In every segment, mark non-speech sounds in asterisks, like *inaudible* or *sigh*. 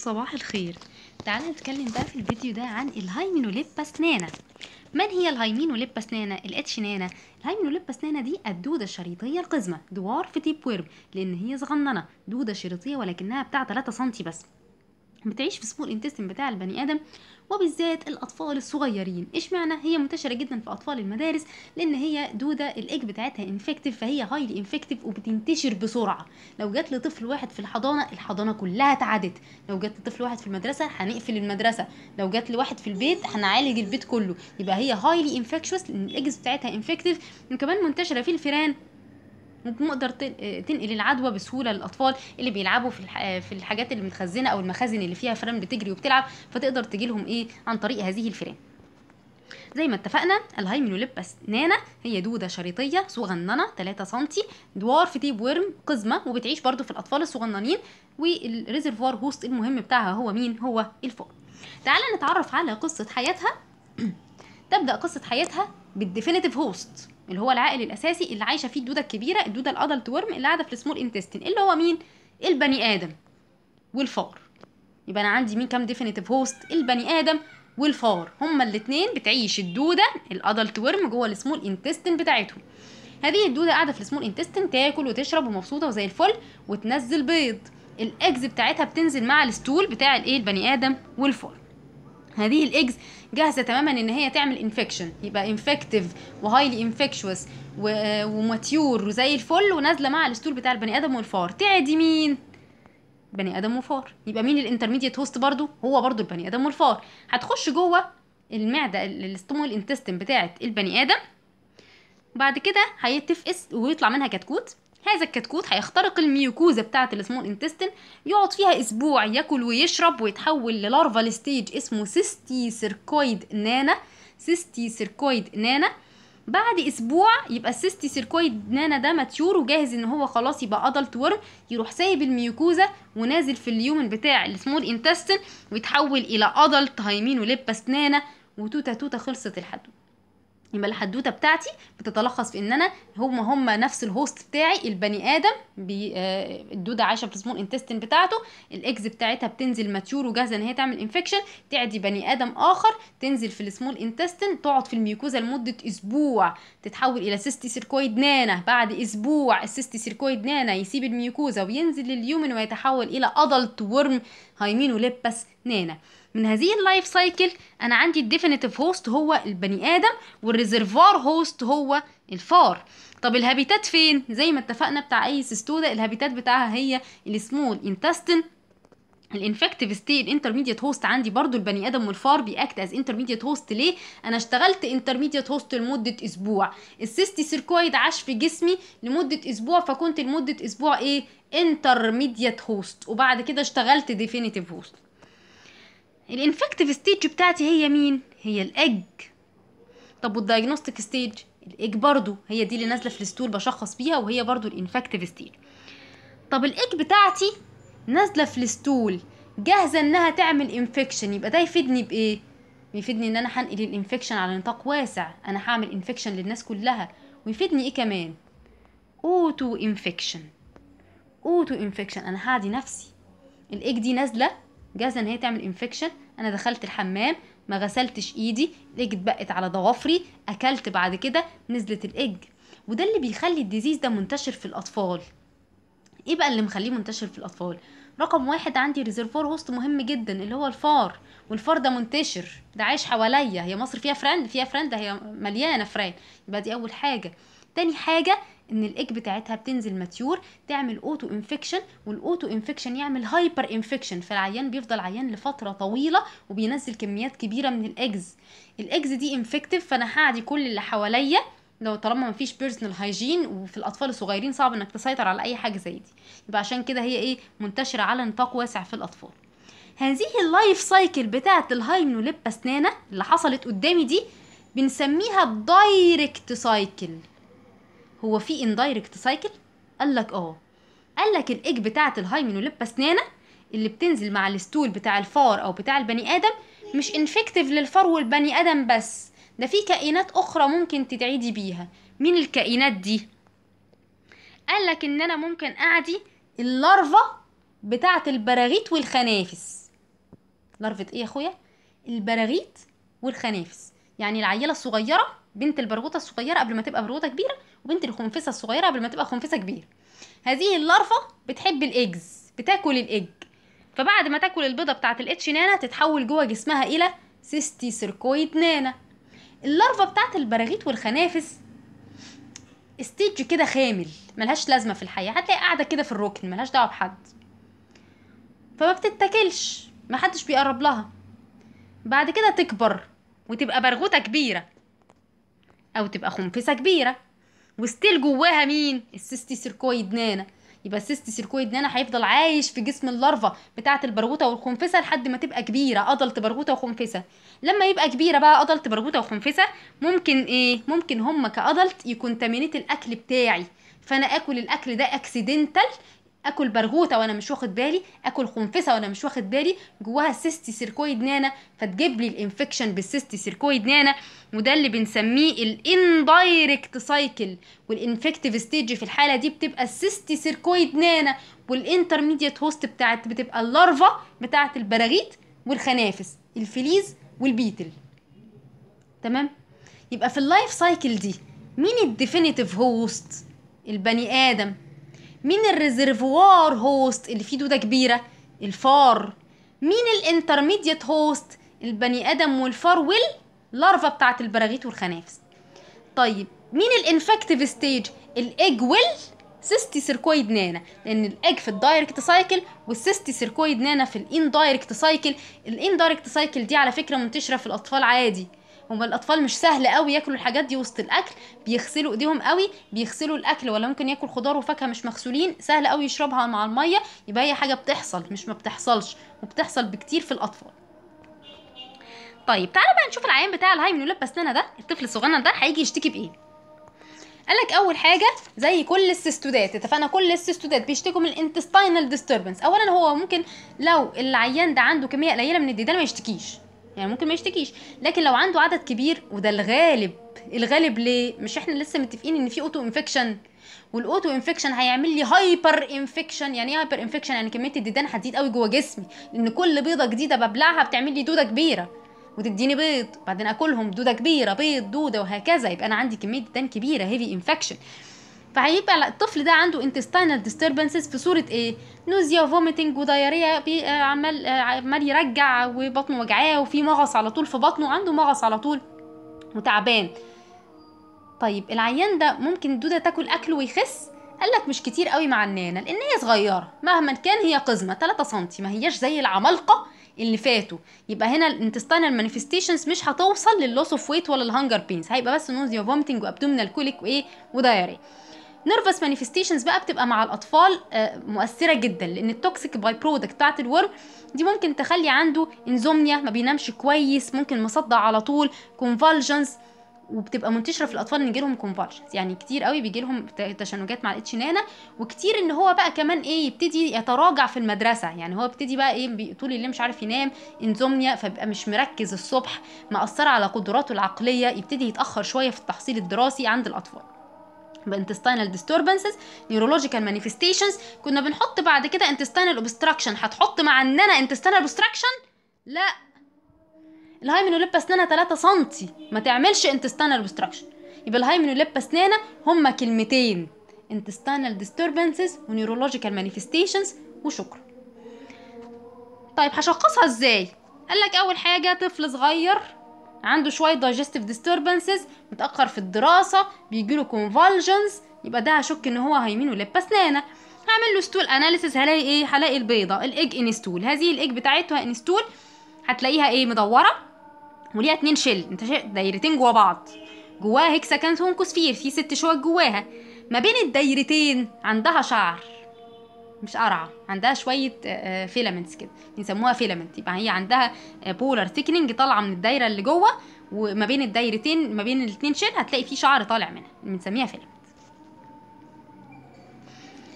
صباح الخير تعالى نتكلم بقى في الفيديو ده عن الهايمينوليب اسنانه من هي الهايمينوليب باسنانة الاتشنانة الهايمينوليب اسنانه دي الدودة الشريطية القزمة دوار في تيب ويرب لأن هي صغننة دودة شريطية ولكنها بتاع 3 سم بس بتعيش في سمول انتستين بتاع البني ادم وبالذات الاطفال الصغيرين اشمعنى هي منتشره جدا في اطفال المدارس لان هي دوده الايج بتاعتها انفكتيف فهي هايلي انفكتيف وبتنتشر بسرعه لو جات لطفل واحد في الحضانه الحضانه كلها اتعدت لو جات لطفل واحد في المدرسه هنقفل المدرسه لو جات لواحد في البيت هنعالج البيت كله يبقى هي هايلي انفكشوس لان الايجز بتاعتها انفكتيف وكمان منتشره في الفيران مقدر آه، تنقل العدوى بسهوله للاطفال اللي بيلعبوا في آه، في الحاجات اللي متخزنه او المخازن اللي فيها فران بتجري وبتلعب فتقدر تجي لهم ايه عن طريق هذه الفيران زي ما اتفقنا الهايمنولبس نانا هي دودة شريطية صغننة 3 سم دوار تيب ورم قزمة وبتعيش برده في الأطفال الصغننين والريزرفوار هوست المهم بتاعها هو مين هو الفار تعال نتعرف على قصة حياتها *clears throat* تبدأ قصة حياتها بالديفينيتيف هوست اللي هو العائل الاساسي اللي عايشه فيه الدوده الكبيره الدوده الادلت ورم اللي قاعده في السمول انتستين اللي هو مين البني ادم والفار يبقى انا عندي مين كام ديفينيتيف هوست البني ادم والفار هما الاثنين بتعيش الدوده الادلت ورم جوه السمول انتستين بتاعتهم هذه الدوده قاعده في السمول انتستين تاكل وتشرب ومبسوطه وزي الفل وتنزل بيض الاجز بتاعتها بتنزل مع الستول بتاع الايه البني ادم والفار هذه الايجز جاهزه تماما ان هي تعمل انفكشن يبقى انفكتيف وهايلي انفكشوس وماتيور وزي الفل ونازله مع الاسطول بتاع البني ادم والفار تعدي مين بني ادم وفار يبقى مين الانترميديت هوست برضو هو برضو البني ادم والفار هتخش جوه المعده الاستومول انتستين بتاعه البني ادم بعد كده هيتفقس ويطلع منها كتكوت هذا الكتكوت هيخترق الميوكوزا بتاعة السمول انتستين يقعد فيها اسبوع ياكل ويشرب ويتحول للارفا ستيج اسمه سيستي سيركويد نانا سيستي سيركويد نانا بعد اسبوع يبقى السيستي سيركويد نانا ده ماتيور وجاهز ان هو خلاص يبقى ادلت ورم يروح سايب الميوكوزا ونازل في اليومن بتاع السمول انتستين ويتحول الى ادلت هيمين ولب اسنانه وتوته توته خلصت الحدود يبقى الحدوته بتاعتي بتتلخص في ان انا هم هم نفس الهوست بتاعي البني ادم بي آه الدوده عايشه في السمول انتستين بتاعته الاكز بتاعتها بتنزل ماتيور وجاهزه ان هي تعمل انفكشن تعدي بني ادم اخر تنزل في السمول انتستين تقعد في الميوكوزا لمده اسبوع تتحول الى سيستي سيركويد نانا بعد اسبوع السيستي سيركويد نانا يسيب الميوكوزا وينزل لليومن ويتحول الى ادلت ورم هايمينوليبس نانا من هذه اللايف سايكل انا عندي الديفينيتيف هوست هو البني ادم والريزرفوار هوست هو الفار طب الهابيتات فين زي ما اتفقنا بتاع اي سيستودا الهابيتات بتاعها هي السمول انتستين الانفكتيف ستي انترميديت هوست عندي برضو البني ادم والفار بياكت از انترميديت هوست ليه انا اشتغلت انترميديت هوست لمده اسبوع السيستي سيركويد عاش في جسمي لمده اسبوع فكنت لمده اسبوع ايه انترميديت هوست وبعد كده اشتغلت ديفينيتيف هوست الانفكتيف ستيج بتاعتي هي مين هي الاج طب والدايجنوستيك ستيج الاج برضو هي دي اللي نازله في الستول بشخص بيها وهي برضو الانفكتيف ستيج طب الاج بتاعتي نازله في الستول جاهزه انها تعمل انفكشن يبقى ده يفيدني بايه يفيدني ان انا هنقل الانفكشن على نطاق واسع انا هعمل انفكشن للناس كلها ويفيدني ايه كمان اوتو انفكشن اوتو انفكشن انا هعدي نفسي الاج دي نازله جاهزه ان هي تعمل انفكشن انا دخلت الحمام ما غسلتش ايدي الايج اتبقت على ضوافري اكلت بعد كده نزلت الايج وده اللي بيخلي الديزيز ده منتشر في الاطفال ايه بقى اللي مخليه منتشر في الاطفال رقم واحد عندي ريزرفوار هوست مهم جدا اللي هو الفار والفار ده منتشر ده عايش حواليا هي مصر فيها فرند فيها فرند هي مليانه فران يبقى دي اول حاجه تاني حاجه ان الايج بتاعتها بتنزل ماتيور تعمل اوتو انفكشن والاوتو انفكشن يعمل هايبر انفكشن فالعيان بيفضل عيان لفتره طويله وبينزل كميات كبيره من الايجز الايجز دي انفكتيف فانا هعدي كل اللي حواليا لو طالما ما فيش بيرسونال هايجين وفي الاطفال الصغيرين صعب انك تسيطر على اي حاجه زي دي يبقى عشان كده هي ايه منتشره على نطاق واسع في الاطفال هذه اللايف سايكل بتاعه الهايمنوليب اسنانه اللي حصلت قدامي دي بنسميها الدايركت سايكل هو في اندايركت سايكل قال لك اه قال لك الايج بتاعه الهايمنوليبا اسنانه اللي بتنزل مع الستول بتاع الفار او بتاع البني ادم مش انفكتيف للفار والبني ادم بس ده في كائنات اخرى ممكن تتعدي بيها مين الكائنات دي قال لك ان انا ممكن اعدي اللارفا بتاعه البراغيث والخنافس لارفة ايه يا اخويا البراغيث والخنافس يعني العيله الصغيره بنت البرغوثه الصغيره قبل ما تبقى برغوثه كبيره وبنت الخنفسه الصغيره قبل ما تبقى خنفسه كبيره هذه اللارفه بتحب الايجز بتاكل الايج فبعد ما تاكل البيضه بتاعه الاتش نانا تتحول جوه جسمها الى سيستي سيركويد نانا اللارفه بتاعه البراغيث والخنافس ستيج كده خامل ملهاش لازمه في الحياه هتلاقي قاعده كده في الركن ملهاش دعوه بحد فما بتتاكلش محدش بيقرب لها بعد كده تكبر وتبقى برغوتة كبيرة أو تبقى خنفسة كبيرة وستيل جواها مين السيستي سيركويد نانا يبقى السيستي سيركويد نانا هيفضل عايش في جسم اللارفا بتاعه البرغوثه والخنفسه لحد ما تبقى كبيره ادلت برغوثه وخنفسه لما يبقى كبيره بقى ادلت برغوثه وخنفسه ممكن ايه ممكن هم كادلت يكونتامينيت الاكل بتاعي فانا اكل الاكل ده اكسيدنتال اكل برغوثه وانا مش واخد بالي اكل خنفسه وانا مش واخد بالي جواها سيستي سيركويد نانا فتجيب لي الانفكشن بالسيستي سيركويد نانا وده اللي بنسميه الاندايركت سايكل والانفكتيف ستيج في الحاله دي بتبقى السيستي سيركويد نانا والانترميديت هوست بتاعت بتبقى اللارفا بتاعت البراغيث والخنافس الفليز والبيتل تمام يبقى في اللايف سايكل دي مين الديفينيتيف هوست البني ادم مين الريزرفوار هوست اللي فيه دودة كبيرة الفار مين الانترميديت هوست البني ادم والفار واللارفا بتاعه البراغيث والخنافس طيب مين الانفكتيف ستيج الايج ويل سيستي سيركويد نانا لان الايج في الدايركت سايكل والسيستي سيركويد نانا في الاندايركت سايكل الاندايركت سايكل دي على فكره منتشره في الاطفال عادي هم الاطفال مش سهل قوي ياكلوا الحاجات دي وسط الاكل بيغسلوا ايديهم قوي بيغسلوا الاكل ولا ممكن ياكل خضار وفاكهه مش مغسولين سهل قوي يشربها مع الميه يبقى هي حاجه بتحصل مش ما بتحصلش وبتحصل بكتير في الاطفال طيب تعالى بقى نشوف العيان بتاع الهايمنولاب بسنانه ده الطفل الصغنن ده هيجي يشتكي بايه قالك اول حاجه زي كل السيستودات اتفقنا كل السيستودات بيشتكوا من الانتستينال ديستربنس اولا هو ممكن لو العيان ده عنده كميه قليله من الديدان ما يشتكيش يعني ممكن ما يشتكيش لكن لو عنده عدد كبير وده الغالب الغالب ليه مش احنا لسه متفقين ان في اوتو انفكشن والاوتو انفكشن هيعمل لي هايبر انفكشن يعني ايه هايبر انفكشن يعني كميه الديدان هتزيد قوي جوه جسمي لان كل بيضه جديده ببلعها بتعمل لي دوده كبيره وتديني بيض بعدين اكلهم دوده كبيره بيض دوده وهكذا يبقى انا عندي كميه ديدان كبيره هيفي انفكشن فهيبقى الطفل ده عنده intestinal disturbances في صوره ايه نوزيا وفوميتنج ودايريا عمال آه، عمال يرجع وبطنه وجعاه وفي مغص على طول في بطنه عنده مغص على طول وتعبان طيب العيان ده ممكن الدوده تاكل اكله ويخس قال لك مش كتير قوي مع النانه لان هي صغيره مهما كان هي قزمه 3 سم ما هياش زي العمالقه اللي فاتوا يبقى هنا الانتستينال مانيفستيشنز مش هتوصل للوس اوف ويت ولا الهانجر بينز هيبقى بس نوزيا وفوميتنج وابدومينال كوليك وايه ودايريا نيرفس مانيفستيشنز بقى بتبقى مع الاطفال آه، مؤثره جدا لان التوكسيك باي برودكت بتاعت الورم دي ممكن تخلي عنده انزومنيا ما بينامش كويس ممكن مصدع على طول كونفالجنز وبتبقى منتشره في الاطفال ان يجيلهم كونفالجنس يعني كتير قوي بيجيلهم تشنجات مع الاتشنانه إيه وكتير ان هو بقى كمان ايه يبتدي يتراجع في المدرسه يعني هو يبتدي بقى ايه طول الليل مش عارف ينام انزومنيا فبيبقى مش مركز الصبح مأثره على قدراته العقليه يبتدي يتاخر شويه في التحصيل الدراسي عند الاطفال intestinal disturbances نيورولوجيكال مانيفستيشنز كنا بنحط بعد كده intestinal obstruction هتحط مع اننا intestinal obstruction لا الهايمنوليبا اسنانها 3 سم ما تعملش intestinal obstruction يبقى الهايمنوليبا اسنانها هما كلمتين intestinal disturbances ونيورولوجيكال مانيفستيشنز وشكرا طيب هشخصها ازاي قال لك اول حاجه طفل صغير عنده شويه digestive disturbances متاخر في الدراسه بيجيله convulsions يبقى ده هشك ان هو هيمين ولب اسنانه هعمل له ستول اناليسيس هلاقي ايه هلاقي البيضه الايج انستول هذه الايج بتاعتها انستول هتلاقيها ايه مدوره وليها اتنين شل انت دايرتين جوا بعض جواها هيكساكانثون كوسفير في ست شوك جواها ما بين الدايرتين عندها شعر مش قرعه عندها شويه فيلامنتس آه، كده بيسموها فيلامنت يبقى هي عندها بولر آه، ثيكننج طالعه من الدايره اللي جوه وما بين الدايرتين ما بين الاثنين شيل هتلاقي في شعر طالع منها بنسميها فيلامنت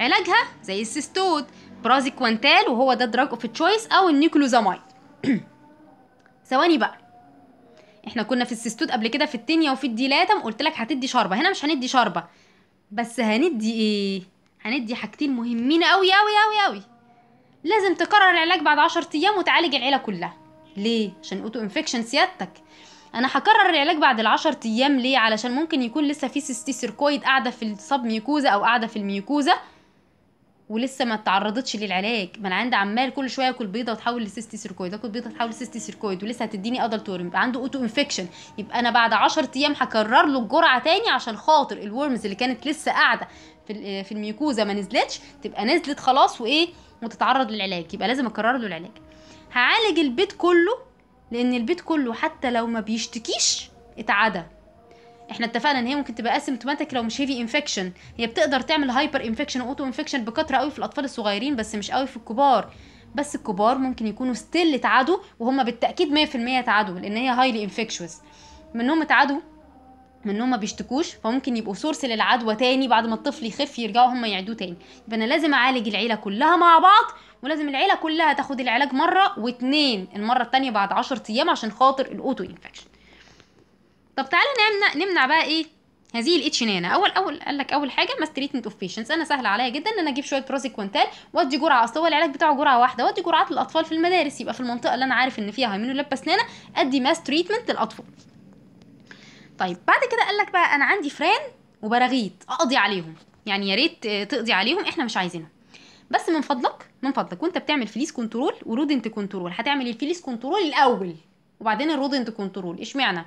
علاجها زي السيستود برازيكوانتال وهو ده دراج اوف تشويس او النيكلوزامايد *clears throat* ثواني بقى احنا كنا في السيستود قبل كده في التينيا وفي الديلاتم قلت لك هتدي شربه هنا مش هندي شربه بس هندي ايه هندي حاجتين مهمين قوي قوي قوي قوي لازم تكرر العلاج بعد 10 ايام وتعالج العيله كلها ليه عشان اوتو انفكشن سيادتك انا هكرر العلاج بعد ال10 ايام ليه علشان ممكن يكون لسه في سيستي سيركويد قاعده في الصب ميكوزا او قاعده في الميكوزا ولسه ما تعرضتش للعلاج ما انا عندي عمال كل شويه اكل بيضه وتحول لسيستي سيركويد اكل بيضه تحول لسيستي سيركويد ولسه هتديني ادلتورم يبقى عنده اوتو انفكشن يبقى انا بعد 10 ايام هكرر له الجرعه تاني عشان خاطر الورمز اللي كانت لسه قاعده في في الميكوزا ما نزلتش تبقى نزلت خلاص وايه وتتعرض للعلاج يبقى لازم اكرر له العلاج هعالج البيت كله لان البيت كله حتى لو ما بيشتكيش اتعدى احنا اتفقنا ان هي ممكن تبقى اسيمتوماتيك لو مش هيفي انفكشن هي بتقدر تعمل هايبر انفكشن واوتو انفكشن بكثره قوي في الاطفال الصغيرين بس مش قوي في الكبار بس الكبار ممكن يكونوا ستيل اتعدوا وهم بالتاكيد 100% اتعدوا لان هي هايلي انفكشوس منهم اتعدوا منهم ما بيشتكوش فممكن يبقوا سورس للعدوى تاني بعد ما الطفل يخف يرجعوا هم يعدوه تاني يبقى انا لازم اعالج العيله كلها مع بعض ولازم العيله كلها تاخد العلاج مره واتنين المره التانيه بعد 10 ايام عشان خاطر الاوتو انفكشن طب تعالى نمنع نمنع بقى ايه هذه الاتش نانا اول اول قال لك اول حاجه ماس تريتمنت اوف بيشنتس انا سهل عليا جدا ان انا اجيب شويه كوانتال وادي جرعه اصل هو العلاج بتاعه جرعه واحده وادي جرعات للاطفال في المدارس يبقى في المنطقه اللي انا عارف ان فيها لبس نانا ادي ماس تريتمنت للاطفال طيب بعد كده قال لك بقى انا عندي فران وبراغيث اقضي عليهم يعني يا ريت تقضي عليهم احنا مش عايزينهم بس من فضلك من فضلك وانت بتعمل فليس كنترول ورودنت كنترول هتعمل الفليس كنترول الاول وبعدين الرودنت كنترول اشمعنى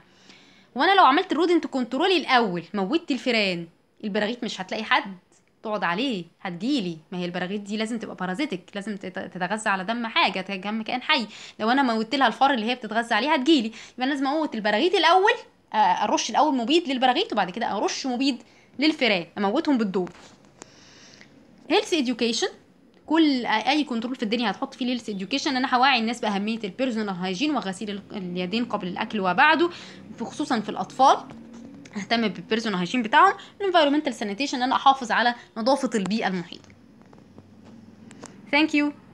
وانا لو عملت الرودنت كنترول الاول موتت الفيران البراغيث مش هتلاقي حد تقعد عليه هتجيلي ما هي البراغيث دي لازم تبقى بارازيتك لازم تتغذى على دم حاجه دم كائن حي لو انا موتت لها الفار اللي هي بتتغذى عليه هتجيلي يبقى لازم اموت البراغيث الاول ارش الاول مبيد للبراغيث وبعد كده ارش مبيد للفيران اموتهم بالدور هيلث education كل اي كنترول في الدنيا هتحط فيه ليلس اديوكيشن انا هوعي الناس باهميه البيرسونال هايجين وغسيل اليدين قبل الاكل وبعده خصوصا في الاطفال اهتم بالبيرسونال هايجين بتاعهم الانفايرمنتال سانيتيشن ان انا احافظ على نظافه البيئه المحيطه ثانك يو